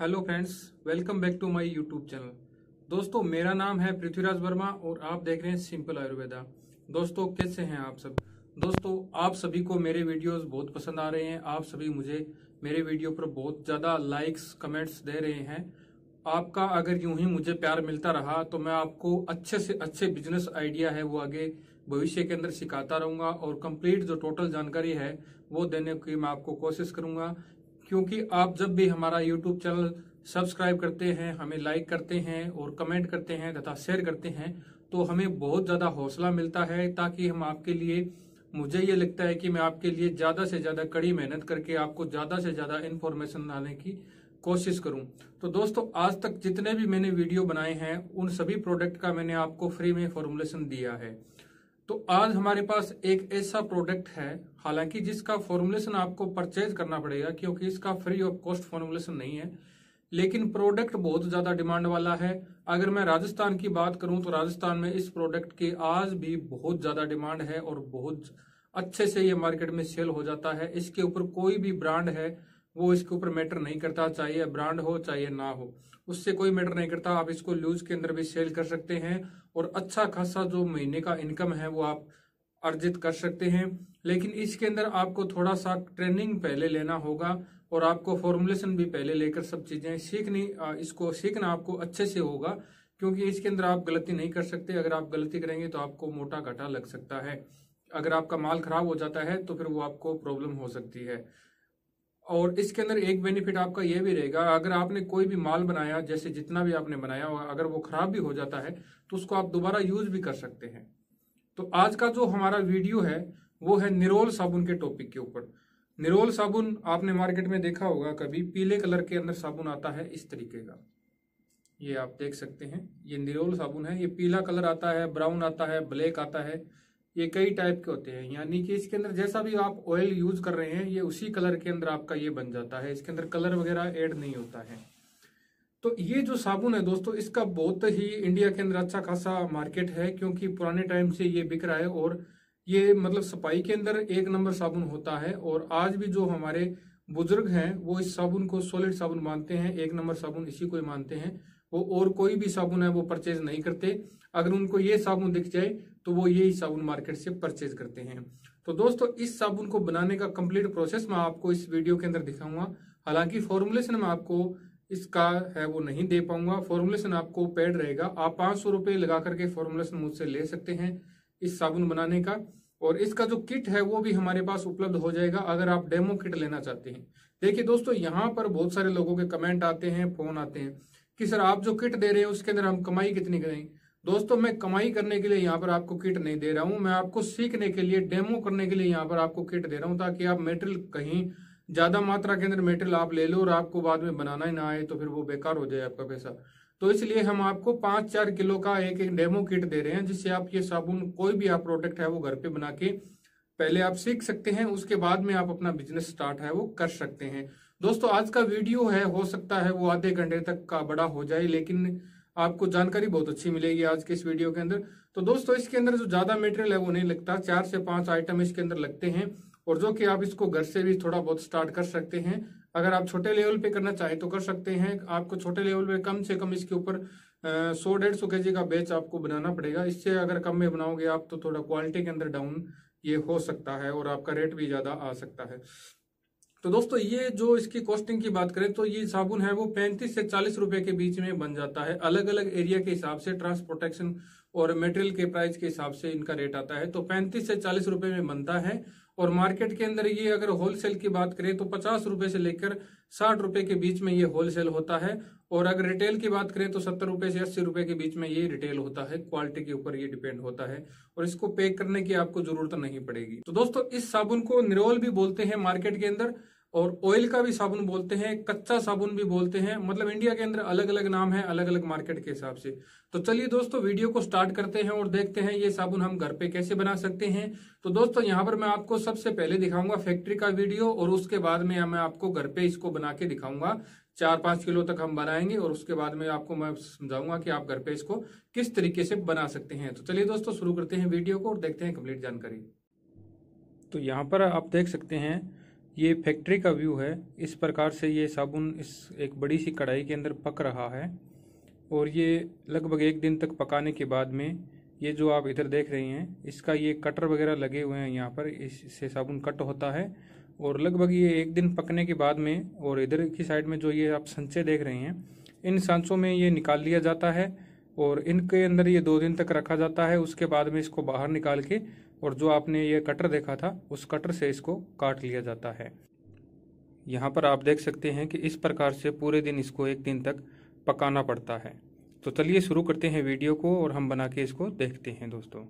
hello friends welcome back to my YouTube channel दोस्तों मेरा नाम है पृथ्वीराज वर्मा और आप देख रहे हैं सिंपल आयुर्वेदा दोस्तों कैसे हैं आप सब दोस्तों आप सभी को मेरे वीडियोस बहुत पसंद आ रहे हैं आप सभी मुझे मेरे वीडियो पर बहुत ज़्यादा लाइक्स कमेंट्स दे रहे हैं आपका अगर यूं ही मुझे प्यार मिलता रहा तो मैं आपको अच्छे से अच्छे बिजनेस आइडिया है वो आगे भविष्य के अंदर सिखाता रहूंगा और कंप्लीट जो टोटल जानकारी है वो देने की मैं आपको कोशिश करूंगा क्योंकि आप जब भी हमारा यूट्यूब चैनल सब्सक्राइब करते हैं हमें लाइक करते हैं और कमेंट करते हैं तथा शेयर करते हैं तो हमें बहुत ज़्यादा हौसला मिलता है ताकि हम आपके लिए मुझे ये लगता है कि मैं आपके लिए ज़्यादा से ज़्यादा कड़ी मेहनत करके आपको ज़्यादा से ज़्यादा इन्फॉर्मेशन लाने की कोशिश करूं तो दोस्तों आज तक जितने भी मैंने वीडियो बनाए हैं उन सभी प्रोडक्ट का मैंने आपको फ्री में फॉर्मुलेशन दिया है तो आज हमारे पास एक ऐसा प्रोडक्ट है हालांकि जिसका फॉर्मुलेशन आपको परचेज करना पड़ेगा क्योंकि इसका फ्री ऑफ कॉस्ट फॉर्मुलेशन नहीं है लेकिन प्रोडक्ट बहुत ज़्यादा डिमांड वाला है अगर मैं राजस्थान की बात करूं तो राजस्थान में इस प्रोडक्ट की आज भी बहुत ज़्यादा डिमांड है और बहुत अच्छे से ये मार्केट में सेल हो जाता है इसके ऊपर कोई भी ब्रांड है वो इसके ऊपर मैटर नहीं करता चाहिए ब्रांड हो चाहे ना हो उससे कोई मैटर नहीं करता आप इसको लूज के अंदर भी सेल कर सकते हैं और अच्छा खासा जो महीने का इनकम है वो आप अर्जित कर सकते हैं लेकिन इसके अंदर आपको थोड़ा सा ट्रेनिंग पहले लेना होगा और आपको फॉर्मुलेशन भी पहले लेकर सब चीज़ें सीखनी इसको सीखना आपको अच्छे से होगा क्योंकि इसके अंदर आप गलती नहीं कर सकते अगर आप गलती करेंगे तो आपको मोटा घाटा लग सकता है अगर आपका माल खराब हो जाता है तो फिर वो आपको प्रॉब्लम हो सकती है और इसके अंदर एक बेनिफिट आपका यह भी रहेगा अगर आपने कोई भी माल बनाया जैसे जितना भी आपने बनाया अगर वो खराब भी हो जाता है तो उसको आप दोबारा यूज भी कर सकते हैं तो आज का जो हमारा वीडियो है वो है निरोल साबुन के टॉपिक के ऊपर निरोल साबुन आपने मार्केट में देखा होगा कभी पीले कलर के अंदर साबुन आता है इस तरीके का ये आप देख सकते हैं ये निरोल साबुन है ये पीला कलर आता है ब्राउन आता है ब्लैक आता है ये कई टाइप के होते हैं यानी कि इसके अंदर जैसा भी आप ऑयल यूज कर रहे हैं ये उसी कलर के अंदर आपका ये बन जाता है इसके अंदर कलर वगैरह ऐड नहीं होता है तो ये जो साबुन है दोस्तों इसका बहुत ही इंडिया के अंदर अच्छा खासा मार्केट है क्योंकि पुराने टाइम से ये बिक रहा है और ये मतलब सफाई के अंदर एक नंबर साबुन होता है और आज भी जो हमारे बुजुर्ग हैं वो इस साबुन को सॉलिड साबुन मानते हैं एक नंबर साबुन इसी को ही मानते हैं वो और कोई भी साबुन है वो परचेज नहीं करते अगर उनको ये साबुन दिख जाए तो वो यही साबुन मार्केट से परचेज करते हैं तो दोस्तों इस साबुन को बनाने का कंप्लीट प्रोसेस मैं आपको इस वीडियो के अंदर दिखाऊंगा हालांकि फॉर्मुलेशन मैं आपको इसका है वो नहीं दे पाऊंगा फॉर्मुलेशन आपको पेड रहेगा आप पांच सौ रुपये लगा करके फॉर्मुलेशन मुझसे ले सकते हैं इस साबुन बनाने का और इसका जो किट है वो भी हमारे पास उपलब्ध हो जाएगा अगर आप डेमो किट लेना चाहते हैं देखिए दोस्तों यहाँ पर बहुत सारे लोगों के कमेंट आते हैं फोन आते हैं कि सर आप जो किट दे रहे हैं उसके अंदर हम कमाई कितनी करें दोस्तों मैं कमाई करने के लिए यहाँ पर आपको किट नहीं दे रहा हूँ मैं आपको सीखने के लिए डेमो करने के लिए यहाँ पर आपको किट दे रहा हूँ ताकि आप मेटेरियल कहीं ज्यादा मात्रा के अंदर मेटेरियल आप ले लो और आपको बाद में बनाना ही ना आए तो फिर वो बेकार हो जाए आपका पैसा तो इसलिए हम आपको पांच चार किलो का एक एक डेमो किट दे रहे हैं जिससे आप ये साबुन कोई भी आप प्रोडक्ट है वो घर पे बना के पहले आप सीख सकते हैं उसके बाद में आप अपना बिजनेस स्टार्ट है वो कर सकते हैं दोस्तों आज का वीडियो है हो सकता है वो आधे घंटे तक का बड़ा हो जाए लेकिन आपको जानकारी बहुत अच्छी मिलेगी आज के इस वीडियो के अंदर तो दोस्तों इसके अंदर जो ज्यादा मेटेरियल है वो नहीं लगता चार से पांच आइटम इसके अंदर लगते हैं और जो कि आप इसको घर से भी थोड़ा बहुत स्टार्ट कर सकते हैं अगर आप छोटे लेवल पे करना चाहें तो कर सकते हैं आपको छोटे लेवल पे कम से कम इसके ऊपर सौ डेढ़ सौ के जी का बैच आपको बनाना पड़ेगा इससे अगर कम में बनाओगे आप तो थोड़ा क्वालिटी के अंदर डाउन ये हो सकता है और आपका रेट भी ज़्यादा आ सकता है तो दोस्तों ये जो इसकी कॉस्टिंग की बात करें तो ये साबुन है वो पैंतीस से चालीस रुपए के बीच में बन जाता है अलग अलग एरिया के हिसाब से ट्रांसपोर्टेशन और मेटेरियल के प्राइस के हिसाब से इनका रेट आता है तो पैंतीस से चालीस रुपए में बनता है और मार्केट के अंदर ये अगर होलसेल की बात करें तो पचास रुपए से लेकर साठ रुपए के बीच में ये होलसेल होता है और अगर रिटेल की बात करें तो सत्तर रुपए से अस्सी रुपए के बीच में ये रिटेल होता है क्वालिटी के ऊपर ये डिपेंड होता है और इसको पैक करने की आपको जरूरत नहीं पड़ेगी तो दोस्तों इस साबुन को निरोल भी बोलते हैं मार्केट के अंदर और ऑयल का भी साबुन बोलते हैं कच्चा साबुन भी बोलते हैं मतलब इंडिया के अंदर अलग अलग नाम है अलग अलग मार्केट के हिसाब से तो चलिए दोस्तों वीडियो को स्टार्ट करते हैं और देखते हैं ये साबुन हम घर पे कैसे बना सकते हैं तो दोस्तों यहाँ पर मैं आपको सबसे पहले दिखाऊंगा फैक्ट्री का वीडियो और उसके बाद में मैं आपको घर पे इसको बना के दिखाऊंगा चार पांच किलो तक हम बनाएंगे और उसके बाद में आपको मैं समझाऊंगा कि आप घर पे इसको किस तरीके से बना सकते हैं तो चलिए दोस्तों शुरू करते हैं वीडियो को और देखते हैं कंप्लीट जानकारी तो यहाँ पर आप देख सकते हैं ये फैक्ट्री का व्यू है इस प्रकार से ये साबुन इस एक बड़ी सी कढ़ाई के अंदर पक रहा है और ये लगभग एक दिन तक पकाने के बाद में ये जो आप इधर देख रहे हैं इसका ये कटर वगैरह लगे हुए हैं यहाँ पर इससे साबुन कट होता है और लगभग ये एक दिन पकने के बाद में और इधर की साइड में जो ये आप संचे देख रहे हैं इन सांचों में ये निकाल लिया जाता है और इनके अंदर ये दो दिन तक रखा जाता है उसके बाद में इसको बाहर निकाल के और जो आपने ये कटर देखा था उस कटर से इसको काट लिया जाता है यहाँ पर आप देख सकते हैं कि इस प्रकार से पूरे दिन इसको एक दिन तक पकाना पड़ता है तो चलिए शुरू करते हैं वीडियो को और हम बना के इसको देखते हैं दोस्तों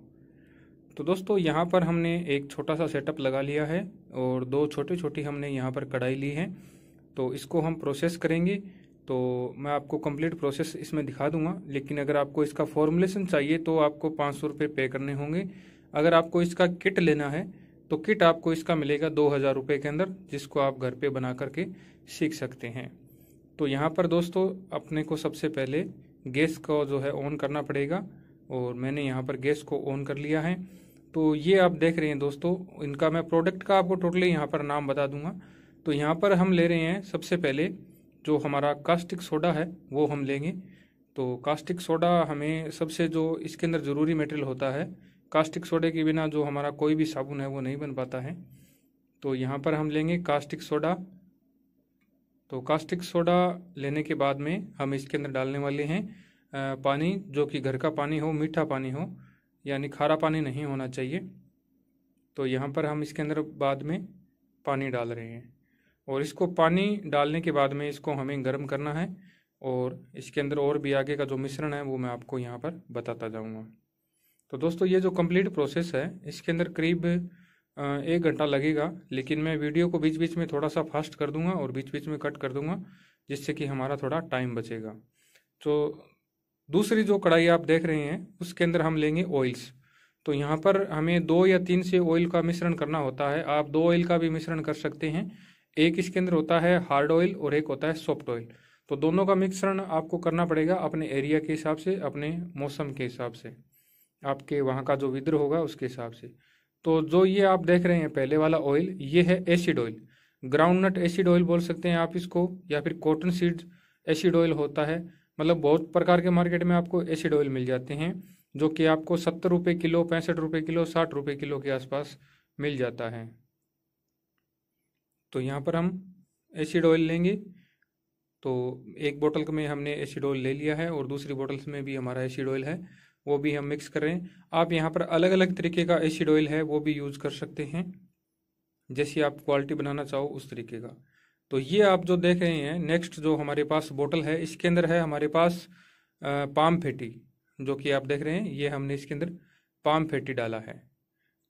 तो दोस्तों यहाँ पर हमने एक छोटा सा सेटअप लगा लिया है और दो छोटे छोटी हमने यहाँ पर कढ़ाई ली है तो इसको हम प्रोसेस करेंगे तो मैं आपको कंप्लीट प्रोसेस इसमें दिखा दूंगा लेकिन अगर आपको इसका फॉर्मुलेशन चाहिए तो आपको पाँच सौ रुपये पे करने होंगे अगर आपको इसका किट लेना है तो किट आपको इसका मिलेगा दो हज़ार रुपये के अंदर जिसको आप घर पे बना करके सीख सकते हैं तो यहाँ पर दोस्तों अपने को सबसे पहले गैस को जो है ऑन करना पड़ेगा और मैंने यहाँ पर गैस को ऑन कर लिया है तो ये आप देख रहे हैं दोस्तों इनका मैं प्रोडक्ट का आपको टोटली यहाँ पर नाम बता दूंगा तो यहाँ पर हम ले रहे हैं सबसे पहले जो हमारा कास्टिक सोडा है वो हम लेंगे तो कास्टिक सोडा हमें सबसे जो इसके अंदर ज़रूरी मटेरियल होता है कास्टिक सोडे के बिना जो हमारा कोई भी साबुन है वो नहीं बन पाता है तो यहाँ पर हम लेंगे कास्टिक सोडा तो कास्टिक सोडा लेने के बाद में हम इसके अंदर डालने वाले हैं पानी जो कि घर का पानी हो मीठा पानी हो यानी खारा पानी नहीं होना चाहिए तो यहाँ पर हम इसके अंदर बाद में पानी डाल रहे हैं और इसको पानी डालने के बाद में इसको हमें गर्म करना है और इसके अंदर और भी आगे का जो मिश्रण है वो मैं आपको यहाँ पर बताता जाऊँगा तो दोस्तों ये जो कंप्लीट प्रोसेस है इसके अंदर करीब एक घंटा लगेगा लेकिन मैं वीडियो को बीच बीच में थोड़ा सा फास्ट कर दूंगा और बीच बीच में कट कर दूंगा जिससे कि हमारा थोड़ा टाइम बचेगा तो दूसरी जो कढ़ाई आप देख रहे हैं उसके अंदर हम लेंगे ऑयल्स तो यहाँ पर हमें दो या तीन से ऑयल का मिश्रण करना होता है आप दो ऑयल का भी मिश्रण कर सकते हैं एक इसके अंदर होता है हार्ड ऑयल और एक होता है सॉफ्ट ऑयल तो दोनों का मिश्रण आपको करना पड़ेगा अपने एरिया के हिसाब से अपने मौसम के हिसाब से आपके वहाँ का जो विद्र होगा उसके हिसाब से तो जो ये आप देख रहे हैं पहले वाला ऑयल ये है acid oil groundnut acid oil बोल सकते हैं आप इसको या फिर कॉटन सीड एसिड ऑयल होता है मतलब बहुत प्रकार के मार्केट में आपको एसिड ऑयल मिल जाते हैं जो कि आपको सत्तर रुपये किलो पैंसठ रुपये किलो साठ रुपये किलो के आसपास मिल जाता है तो यहाँ पर हम एसिड ऑयल लेंगे तो एक बोतल में हमने एसिड ऑयल ले लिया है और दूसरी बोतल में भी हमारा एसिड ऑयल है वो भी हम मिक्स कर रहे हैं आप यहाँ पर अलग अलग तरीके का एसिड ऑयल है वो भी यूज़ कर सकते हैं जैसी आप क्वालिटी बनाना चाहो उस तरीके का तो ये आप जो देख रहे हैं नेक्स्ट जो हमारे पास बोटल है इसके अंदर है हमारे पास पाम फेटी जो कि आप देख रहे हैं ये हमने इसके अंदर पाम फेटी डाला है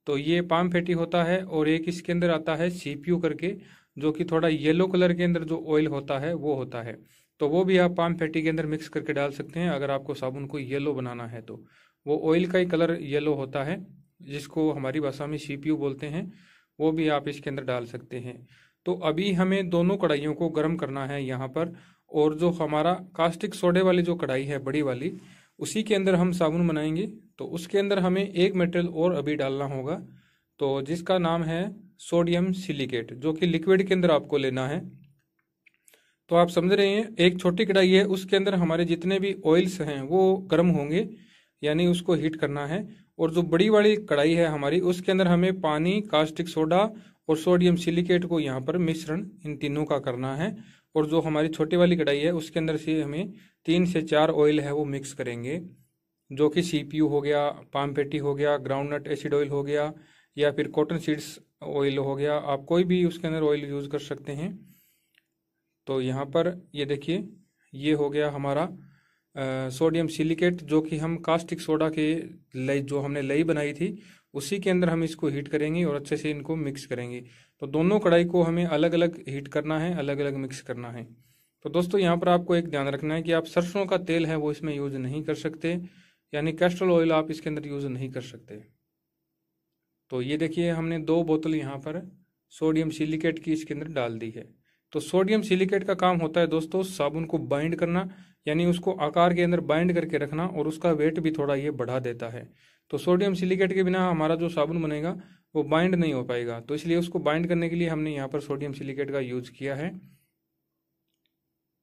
तो ये पाम फेटी होता है और एक इसके अंदर आता है सीपीयू करके जो कि थोड़ा येलो कलर के अंदर जो ऑयल होता है वो होता है तो वो भी आप पाम फैटी के अंदर मिक्स करके डाल सकते हैं अगर आपको साबुन को येलो बनाना है तो वो ऑयल का ही कलर येलो होता है जिसको हमारी भाषा में यू बोलते हैं वो भी आप इसके अंदर डाल सकते हैं तो अभी हमें दोनों कढ़ाइयों को गर्म करना है यहाँ पर और जो हमारा कास्टिक सोडे वाली जो कढ़ाई है बड़ी वाली उसी के अंदर हम साबुन बनाएंगे तो उसके अंदर हमें एक मटेरियल और अभी डालना होगा तो जिसका नाम है सोडियम सिलिकेट जो कि लिक्विड के अंदर आपको लेना है तो आप समझ रहे हैं एक छोटी कढ़ाई है उसके अंदर हमारे जितने भी ऑयल्स हैं वो गर्म होंगे यानी उसको हीट करना है और जो बड़ी वाली कढ़ाई है हमारी उसके अंदर हमें पानी कास्टिक सोडा और सोडियम सिलिकेट को यहाँ पर मिश्रण इन तीनों का करना है और जो हमारी छोटी वाली कढ़ाई है उसके अंदर से हमें तीन से चार ऑयल है वो मिक्स करेंगे जो कि सी हो गया पाम पेटी हो गया ग्राउंड नट एसिड ऑयल हो गया या फिर कॉटन सीड्स ऑयल हो गया आप कोई भी उसके अंदर ऑयल यूज़ कर सकते हैं तो यहाँ पर ये देखिए ये हो गया हमारा सोडियम सिलिकेट जो कि हम कास्टिक सोडा के लई जो हमने लई बनाई थी उसी के अंदर हम इसको हीट करेंगे और अच्छे से इनको मिक्स करेंगे तो दोनों कढ़ाई को हमें अलग अलग हीट करना है अलग अलग मिक्स करना है तो दोस्तों यहाँ पर आपको एक ध्यान रखना है कि आप सरसों का तेल है वो इसमें यूज नहीं कर सकते यानी कैस्ट्रल ऑयल आप इसके अंदर यूज नहीं कर सकते तो ये देखिए हमने दो बोतल यहाँ पर सोडियम सिलिकेट की इसके अंदर डाल दी है तो सोडियम सिलिकेट का काम होता है दोस्तों साबुन को बाइंड करना यानी उसको आकार के अंदर बाइंड करके रखना और उसका वेट भी थोड़ा ये बढ़ा देता है तो सोडियम सिलिकेट के बिना हमारा जो साबुन बनेगा वो बाइंड नहीं हो पाएगा तो इसलिए उसको बाइंड करने के लिए हमने यहाँ पर सोडियम सिलिकेट का यूज किया है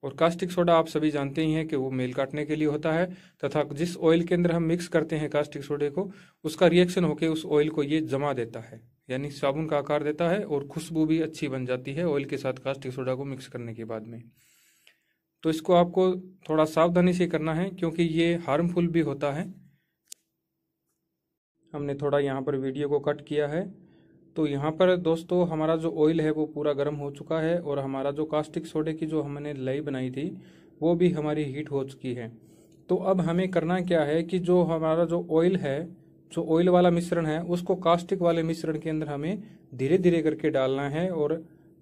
और कास्टिक सोडा आप सभी जानते ही हैं कि वो मेल काटने के लिए होता है तथा जिस ऑयल के अंदर हम मिक्स करते हैं कास्टिक सोडे को उसका रिएक्शन होकर उस ऑयल को ये जमा देता है यानी साबुन का आकार देता है और खुशबू भी अच्छी बन जाती है ऑयल के साथ कास्टिक सोडा को मिक्स करने के बाद में तो इसको आपको थोड़ा सावधानी से करना है क्योंकि ये हार्मफुल भी होता है हमने थोड़ा यहाँ पर वीडियो को कट किया है तो यहाँ पर दोस्तों हमारा जो ऑयल है वो पूरा गर्म हो चुका है और हमारा जो कास्टिक सोडे की जो हमने लई बनाई थी वो भी हमारी हीट हो चुकी है तो अब हमें करना क्या है कि जो हमारा जो ऑयल है जो ऑयल वाला मिश्रण है उसको कास्टिक वाले मिश्रण के अंदर हमें धीरे धीरे करके डालना है और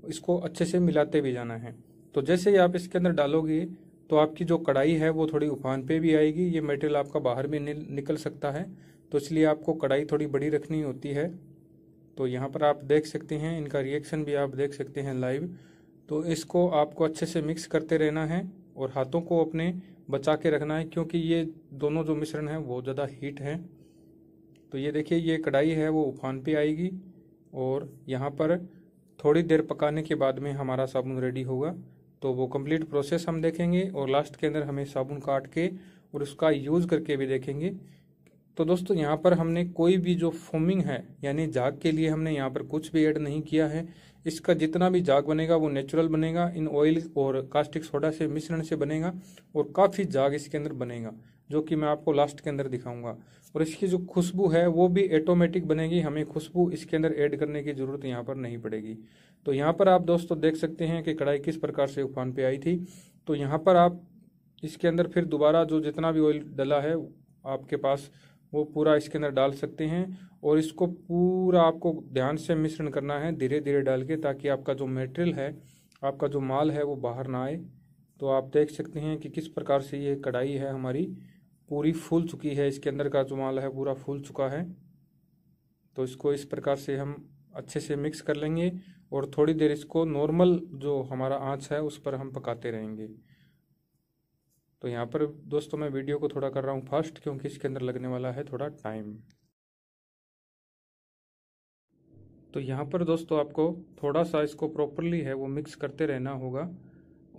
इसको अच्छे से मिलाते भी जाना है तो जैसे ही आप इसके अंदर डालोगे तो आपकी जो कढ़ाई है वो थोड़ी उफान पे भी आएगी ये मटेरियल आपका बाहर भी निकल सकता है तो इसलिए आपको कढ़ाई थोड़ी बड़ी रखनी होती है तो यहाँ पर आप देख सकते हैं इनका रिएक्शन भी आप देख सकते हैं लाइव तो इसको आपको अच्छे से मिक्स करते रहना है और हाथों को अपने बचा के रखना है क्योंकि ये दोनों जो मिश्रण है बहुत ज़्यादा हीट हैं तो ये देखिए ये कढ़ाई है वो उफान पे आएगी और यहाँ पर थोड़ी देर पकाने के बाद में हमारा साबुन रेडी होगा तो वो कंप्लीट प्रोसेस हम देखेंगे और लास्ट के अंदर हमें साबुन काट के और उसका यूज़ करके भी देखेंगे तो दोस्तों यहाँ पर हमने कोई भी जो फोमिंग है यानी जाग के लिए हमने यहाँ पर कुछ भी ऐड नहीं किया है इसका जितना भी जाग बनेगा वो नेचुरल बनेगा इन ऑयल और कास्टिक सोडा से मिश्रण से बनेगा और काफ़ी जाग इसके अंदर बनेगा जो कि मैं आपको लास्ट के अंदर दिखाऊंगा और इसकी जो खुशबू है वो भी ऑटोमेटिक बनेगी हमें खुशबू इसके अंदर ऐड करने की ज़रूरत यहाँ पर नहीं पड़ेगी तो यहाँ पर आप दोस्तों देख सकते हैं कि कढ़ाई किस प्रकार से उफान पे आई थी तो यहाँ पर आप इसके अंदर फिर दोबारा जो जितना भी ऑयल डला है आपके पास वो पूरा इसके अंदर डाल सकते हैं और इसको पूरा आपको ध्यान से मिश्रण करना है धीरे धीरे डाल के ताकि आपका जो मेटेरियल है आपका जो माल है वो बाहर ना आए तो आप देख सकते हैं कि किस प्रकार से ये कढ़ाई है हमारी पूरी फूल चुकी है इसके अंदर का जो माल है पूरा फूल चुका है तो इसको इस प्रकार से हम अच्छे से मिक्स कर लेंगे और थोड़ी देर इसको नॉर्मल जो हमारा आँच है उस पर हम पकाते रहेंगे तो यहाँ पर दोस्तों मैं वीडियो को थोड़ा कर रहा हूँ फास्ट क्योंकि इसके अंदर लगने वाला है थोड़ा टाइम तो यहाँ पर दोस्तों आपको थोड़ा सा इसको प्रॉपरली है वो मिक्स करते रहना होगा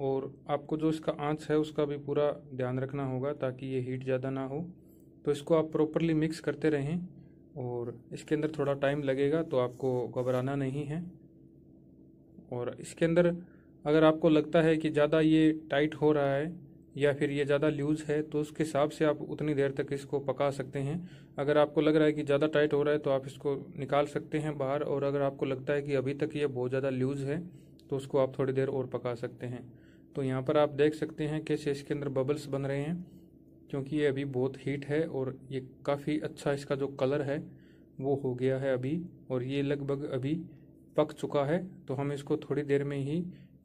और आपको जो इसका आँच है उसका भी पूरा ध्यान रखना होगा ताकि ये हीट ज़्यादा ना हो तो इसको आप प्रॉपरली मिक्स करते रहें और इसके अंदर थोड़ा टाइम लगेगा तो आपको घबराना नहीं है और इसके अंदर अगर आपको लगता है कि ज़्यादा ये टाइट हो रहा है या फिर ये ज़्यादा लूज़ है तो उसके हिसाब से आप उतनी देर तक इसको पका सकते हैं अगर आपको लग रहा है कि ज़्यादा टाइट हो रहा है तो आप इसको निकाल सकते हैं बाहर और अगर आपको लगता है कि अभी तक ये बहुत ज़्यादा लूज़ है तो उसको आप थोड़ी देर और पका सकते हैं तो यहाँ पर आप देख सकते हैं कैसे इसके अंदर बबल्स बन रहे हैं क्योंकि ये अभी बहुत हीट है और ये काफ़ी अच्छा इसका जो कलर है वो हो गया है अभी और ये लगभग अभी पक चुका है तो हम इसको थोड़ी देर में ही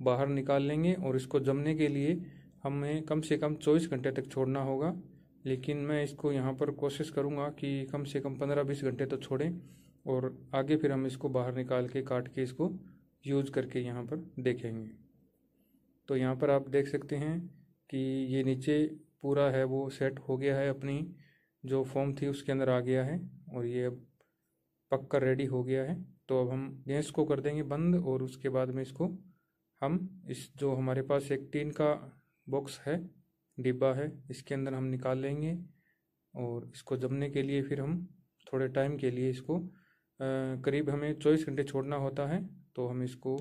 बाहर निकाल लेंगे और इसको जमने के लिए हमें कम से कम चौबीस घंटे तक छोड़ना होगा लेकिन मैं इसको यहाँ पर कोशिश करूँगा कि कम से कम पंद्रह बीस घंटे तो छोड़ें और आगे फिर हम इसको बाहर निकाल के काट के इसको यूज़ करके यहाँ पर देखेंगे तो यहाँ पर आप देख सकते हैं कि ये नीचे पूरा है वो सेट हो गया है अपनी जो फॉर्म थी उसके अंदर आ गया है और ये अब पक कर रेडी हो गया है तो अब हम गैस को कर देंगे बंद और उसके बाद में इसको हम इस जो हमारे पास एक टीन का बॉक्स है डिब्बा है इसके अंदर हम निकाल लेंगे और इसको जमने के लिए फिर हम थोड़े टाइम के लिए इसको करीब हमें चौबीस घंटे छोड़ना होता है तो हम इसको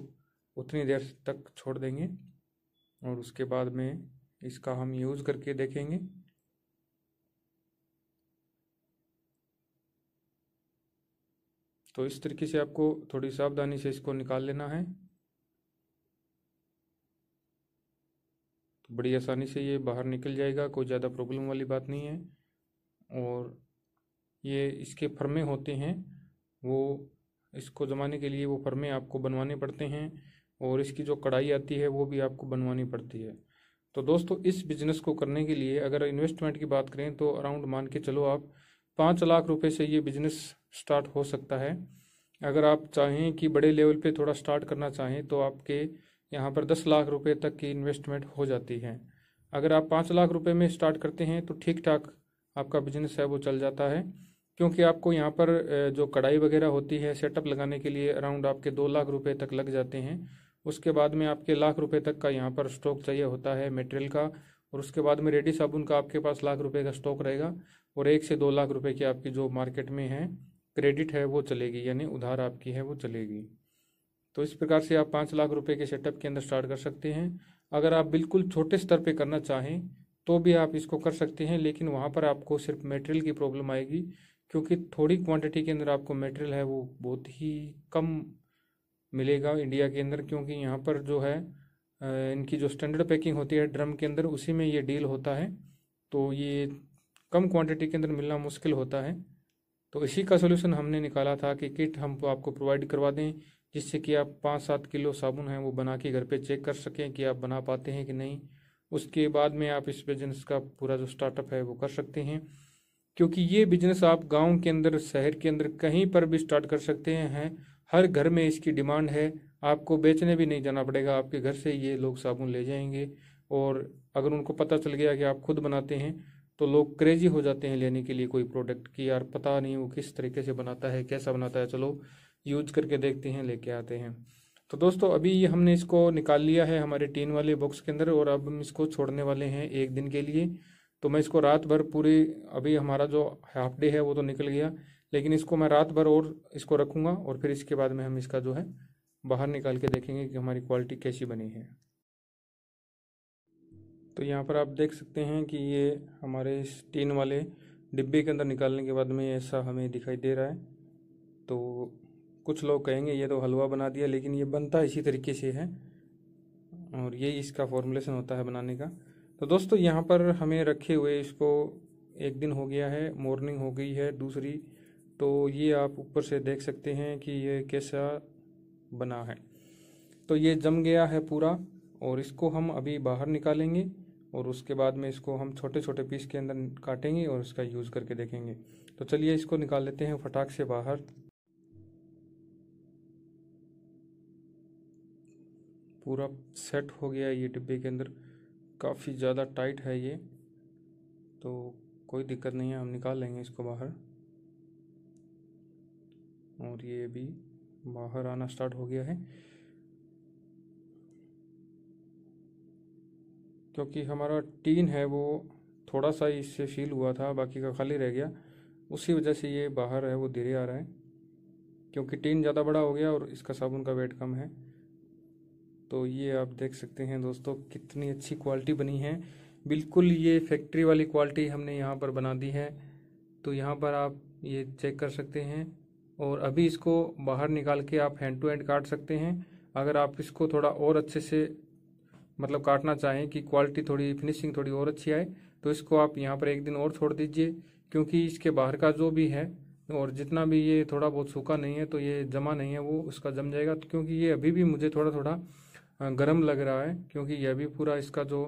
उतनी देर तक छोड़ देंगे और उसके बाद में इसका हम यूज़ करके देखेंगे तो इस तरीके से आपको थोड़ी सावधानी से इसको निकाल लेना है तो बड़ी आसानी से ये बाहर निकल जाएगा कोई ज़्यादा प्रॉब्लम वाली बात नहीं है और ये इसके फर्मे होते हैं वो इसको जमाने के लिए वो फर्मे आपको बनवाने पड़ते हैं और इसकी जो कढ़ाई आती है वो भी आपको बनवानी पड़ती है तो दोस्तों इस बिज़नेस को करने के लिए अगर इन्वेस्टमेंट की बात करें तो अराउंड मान के चलो आप पाँच लाख रुपए से ये बिज़नेस स्टार्ट हो सकता है अगर आप चाहें कि बड़े लेवल पे थोड़ा स्टार्ट करना चाहें तो आपके यहाँ पर दस लाख रुपए तक की इन्वेस्टमेंट हो जाती है अगर आप पाँच लाख रुपए में स्टार्ट करते हैं तो ठीक ठाक आपका बिजनेस है वो चल जाता है क्योंकि आपको यहाँ पर जो कढ़ाई वगैरह होती है सेटअप लगाने के लिए अराउंड आपके दो लाख रुपये तक लग जाते हैं उसके बाद में आपके लाख रुपए तक का यहाँ पर स्टॉक चाहिए होता है मटेरियल का और उसके बाद में रेडी साबुन का आपके पास लाख रुपए का स्टॉक रहेगा और एक से दो लाख रुपए की आपकी जो मार्केट में है क्रेडिट है वो चलेगी यानी उधार आपकी है वो चलेगी तो इस प्रकार से आप पाँच लाख रुपये के सेटअप के अंदर स्टार्ट कर सकते हैं अगर आप बिल्कुल छोटे स्तर पर करना चाहें तो भी आप इसको कर सकते हैं लेकिन वहाँ पर आपको सिर्फ मेटेरियल की प्रॉब्लम आएगी क्योंकि थोड़ी क्वांटिटी के अंदर आपको मटेरियल है वो बहुत ही कम मिलेगा इंडिया के अंदर क्योंकि यहाँ पर जो है इनकी जो स्टैंडर्ड पैकिंग होती है ड्रम के अंदर उसी में ये डील होता है तो ये कम क्वांटिटी के अंदर मिलना मुश्किल होता है तो इसी का सोल्यूशन हमने निकाला था कि किट हम आपको प्रोवाइड करवा दें जिससे कि आप पाँच सात किलो साबुन है वो बना के घर पे चेक कर सकें कि आप बना पाते हैं कि नहीं उसके बाद में आप इस बिजनेस का पूरा जो स्टार्टअप है वो कर सकते हैं क्योंकि ये बिजनेस आप गांव के अंदर शहर के अंदर कहीं पर भी स्टार्ट कर सकते हैं हर घर में इसकी डिमांड है आपको बेचने भी नहीं जाना पड़ेगा आपके घर से ये लोग साबुन ले जाएंगे और अगर उनको पता चल गया कि आप खुद बनाते हैं तो लोग क्रेजी हो जाते हैं लेने के लिए कोई प्रोडक्ट की यार पता नहीं वो किस तरीके से बनाता है कैसा बनाता है चलो यूज करके देखते हैं लेके आते हैं तो दोस्तों अभी ये हमने इसको निकाल लिया है हमारे टीन वाले बॉक्स के अंदर और अब हम इसको छोड़ने वाले हैं एक दिन के लिए तो मैं इसको रात भर पूरी अभी हमारा जो हाफ डे है वो तो निकल गया लेकिन इसको मैं रात भर और इसको रखूँगा और फिर इसके बाद में हम इसका जो है बाहर निकाल के देखेंगे कि हमारी क्वालिटी कैसी बनी है तो यहाँ पर आप देख सकते हैं कि ये हमारे इस टीन वाले डिब्बे के अंदर निकालने के बाद में ऐसा हमें दिखाई दे रहा है तो कुछ लोग कहेंगे ये तो हलवा बना दिया लेकिन ये बनता इसी तरीके से है और ये इसका फॉर्मूलेशन होता है बनाने का तो दोस्तों यहाँ पर हमें रखे हुए इसको एक दिन हो गया है मॉर्निंग हो गई है दूसरी तो ये आप ऊपर से देख सकते हैं कि ये कैसा बना है तो ये जम गया है पूरा और इसको हम अभी बाहर निकालेंगे और उसके बाद में इसको हम छोटे छोटे पीस के अंदर काटेंगे और इसका यूज़ करके देखेंगे तो चलिए इसको निकाल लेते हैं फटाक से बाहर पूरा सेट हो गया ये डिब्बे के अंदर काफ़ी ज़्यादा टाइट है ये तो कोई दिक्कत नहीं है हम निकाल लेंगे इसको बाहर और ये अभी बाहर आना स्टार्ट हो गया है क्योंकि हमारा टीन है वो थोड़ा सा इससे फील हुआ था बाकी का खाली रह गया उसी वजह से ये बाहर है वो धीरे आ रहा है क्योंकि टीन ज़्यादा बड़ा हो गया और इसका साबुन का वेट कम है तो ये आप देख सकते हैं दोस्तों कितनी अच्छी क्वालिटी बनी है बिल्कुल ये फैक्ट्री वाली क्वालिटी हमने यहाँ पर बना दी है तो यहाँ पर आप ये चेक कर सकते हैं और अभी इसको बाहर निकाल के आप हैंड टू हैंड काट सकते हैं अगर आप इसको थोड़ा और अच्छे से मतलब काटना चाहें कि क्वालिटी थोड़ी फिनिशिंग थोड़ी और अच्छी आए तो इसको आप यहाँ पर एक दिन और छोड़ दीजिए क्योंकि इसके बाहर का जो भी है और जितना भी ये थोड़ा बहुत सूखा नहीं है तो ये जमा नहीं है वो उसका जम जाएगा तो क्योंकि ये अभी भी मुझे थोड़ा थोड़ा गर्म लग रहा है क्योंकि ये अभी पूरा इसका जो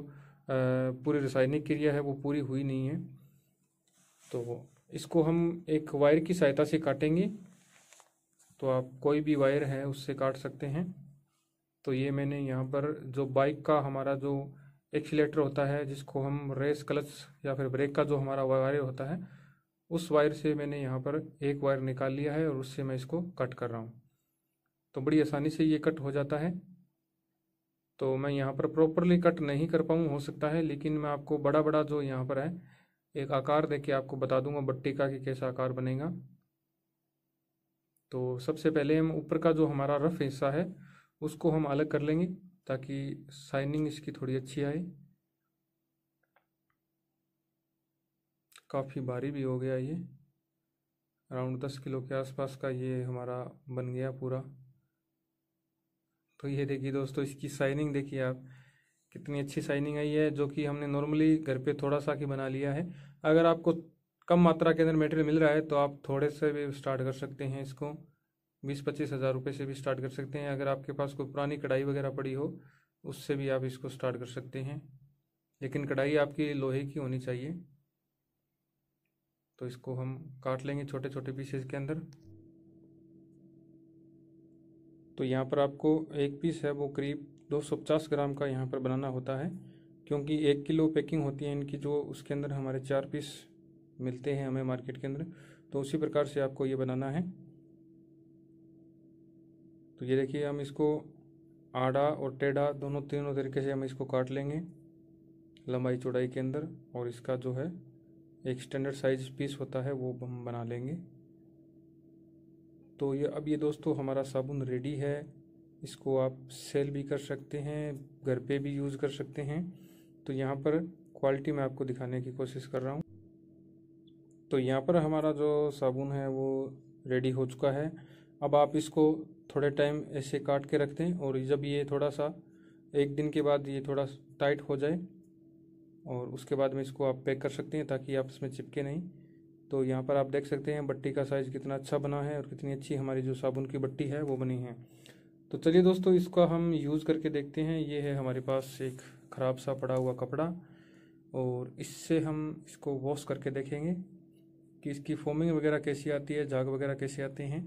पूरी रासायनिक क्रिया है वो पूरी हुई नहीं है तो इसको हम एक वायर की सहायता से काटेंगे तो आप कोई भी वायर है उससे काट सकते हैं तो ये मैंने यहाँ पर जो बाइक का हमारा जो एक्सीटर होता है जिसको हम रेस क्लच या फिर ब्रेक का जो हमारा वायर होता है उस वायर से मैंने यहाँ पर एक वायर निकाल लिया है और उससे मैं इसको कट कर रहा हूँ तो बड़ी आसानी से ये कट हो जाता है तो मैं यहाँ पर प्रॉपरली कट नहीं कर पाऊँ हो सकता है लेकिन मैं आपको बड़ा बड़ा जो यहाँ पर है एक आकार दे के आपको बता दूंगा बट्टी का कि कैसा आकार बनेगा तो सबसे पहले हम ऊपर का जो हमारा रफ हिस्सा है उसको हम अलग कर लेंगे ताकि साइनिंग इसकी थोड़ी अच्छी आए काफ़ी भारी भी हो गया ये अराउंड दस किलो के आसपास का ये हमारा बन गया पूरा तो ये देखिए दोस्तों इसकी साइनिंग देखिए आप कितनी अच्छी साइनिंग आई है जो कि हमने नॉर्मली घर पे थोड़ा सा की बना लिया है अगर आपको कम मात्रा के अंदर मटेरियल मिल रहा है तो आप थोड़े से भी स्टार्ट कर सकते हैं इसको बीस पच्चीस हज़ार रुपये से भी स्टार्ट कर सकते हैं अगर आपके पास कोई पुरानी कढ़ाई वगैरह पड़ी हो उससे भी आप इसको स्टार्ट कर सकते हैं लेकिन कढ़ाई आपकी लोहे की होनी चाहिए तो इसको हम काट लेंगे छोटे छोटे पीसेस के अंदर तो यहाँ पर आपको एक पीस है वो करीब 250 ग्राम का यहाँ पर बनाना होता है क्योंकि एक किलो पैकिंग होती है इनकी जो उसके अंदर हमारे चार पीस मिलते हैं हमें मार्केट के अंदर तो उसी प्रकार से आपको ये बनाना है तो ये देखिए हम इसको आड़ा और टेढ़ा दोनों तीनों तरीके से हम इसको काट लेंगे लंबाई चौड़ाई के अंदर और इसका जो है एक स्टैंडर्ड साइज पीस होता है वो हम बना लेंगे तो ये अब ये दोस्तों हमारा साबुन रेडी है इसको आप सेल भी कर सकते हैं घर पे भी यूज़ कर सकते हैं तो यहाँ पर क्वालिटी मैं आपको दिखाने की कोशिश कर रहा हूँ तो यहाँ पर हमारा जो साबुन है वो रेडी हो चुका है अब आप इसको थोड़े टाइम ऐसे काट के रख दें और जब ये थोड़ा सा एक दिन के बाद ये थोड़ा टाइट हो जाए और उसके बाद में इसको आप पैक कर सकते हैं ताकि आप इसमें चिपके नहीं तो यहाँ पर आप देख सकते हैं बट्टी का साइज़ कितना अच्छा बना है और कितनी अच्छी हमारी जो साबुन की बट्टी है वो बनी है तो चलिए दोस्तों इसका हम यूज़ करके देखते हैं ये है हमारे पास एक ख़राब सा पड़ा हुआ कपड़ा और इससे हम इसको वॉश करके देखेंगे कि इसकी फोमिंग वगैरह कैसी आती है झाग वगैरह कैसे आते हैं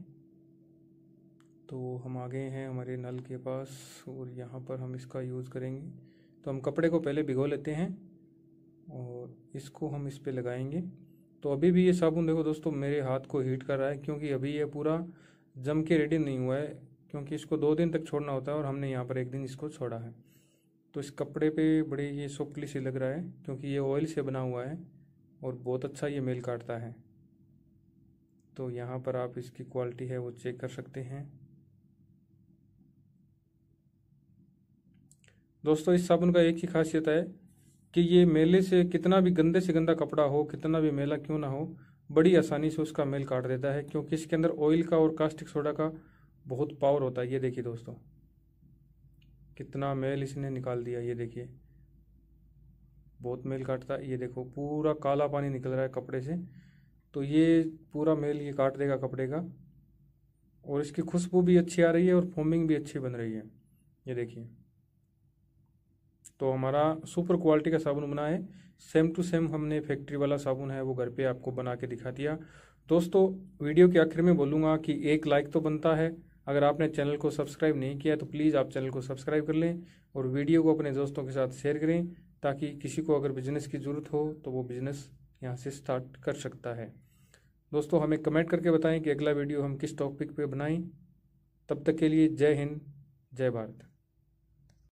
तो हम आ गए हैं हमारे नल के पास और यहाँ पर हम इसका यूज़ करेंगे तो हम कपड़े को पहले भिगो लेते हैं और इसको हम इस पर लगाएंगे तो अभी भी ये साबुन देखो दोस्तों मेरे हाथ को हीट कर रहा है क्योंकि अभी ये पूरा जम के रेडी नहीं हुआ है क्योंकि इसको दो दिन तक छोड़ना होता है और हमने यहाँ पर एक दिन इसको छोड़ा है तो इस कपड़े पे बड़े ये सोपली से लग रहा है क्योंकि ये ऑयल से बना हुआ है और बहुत अच्छा ये मेल काटता है तो यहाँ पर आप इसकी क्वालिटी है वो चेक कर सकते हैं दोस्तों इस साबुन का एक ही खासियत है कि ये मेले से कितना भी गंदे से गंदा कपड़ा हो कितना भी मेला क्यों ना हो बड़ी आसानी से उसका मेल काट देता है क्योंकि इसके अंदर ऑयल का और कास्टिक सोडा का बहुत पावर होता है ये देखिए दोस्तों कितना मेल इसने निकाल दिया ये देखिए बहुत मेल काटता है ये देखो पूरा काला पानी निकल रहा है कपड़े से तो ये पूरा मेल ये काट देगा कपड़े का और इसकी खुशबू भी अच्छी आ रही है और फोमिंग भी अच्छी बन रही है ये देखिए तो हमारा सुपर क्वालिटी का साबुन बना है सेम टू सेम हमने फैक्ट्री वाला साबुन है वो घर पे आपको बना के दिखा दिया दोस्तों वीडियो के आखिर में बोलूँगा कि एक लाइक तो बनता है अगर आपने चैनल को सब्सक्राइब नहीं किया तो प्लीज़ आप चैनल को सब्सक्राइब कर लें और वीडियो को अपने दोस्तों के साथ शेयर करें ताकि किसी को अगर बिजनेस की ज़रूरत हो तो वो बिज़नेस यहाँ से स्टार्ट कर सकता है दोस्तों हमें कमेंट करके बताएं कि अगला वीडियो हम किस टॉपिक पे बनाएं तब तक के लिए जय हिंद जय भारत